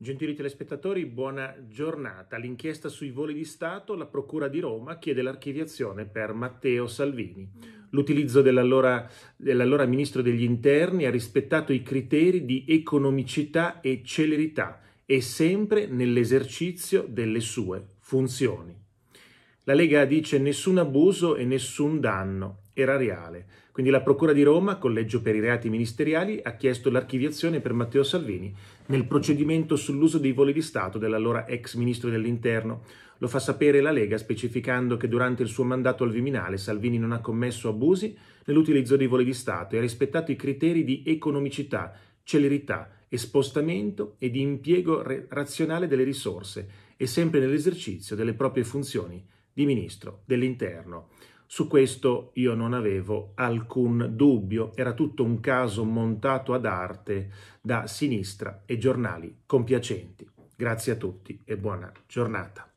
Gentili telespettatori, buona giornata. L'inchiesta sui voli di Stato, la Procura di Roma chiede l'archiviazione per Matteo Salvini. L'utilizzo dell'allora, dell'allora Ministro degli Interni ha rispettato i criteri di economicità e celerità e sempre nell'esercizio delle sue funzioni. La Lega dice nessun abuso e nessun danno era reale. Quindi la Procura di Roma, Collegio per i reati ministeriali, ha chiesto l'archiviazione per Matteo Salvini nel procedimento sull'uso dei voli di Stato dell'allora ex ministro dell'Interno. Lo fa sapere la Lega specificando che durante il suo mandato al Viminale Salvini non ha commesso abusi nell'utilizzo dei voli di Stato e ha rispettato i criteri di economicità, celerità e spostamento e di impiego razionale delle risorse e sempre nell'esercizio delle proprie funzioni di ministro dell'Interno. Su questo io non avevo alcun dubbio, era tutto un caso montato ad arte da sinistra e giornali compiacenti. Grazie a tutti e buona giornata.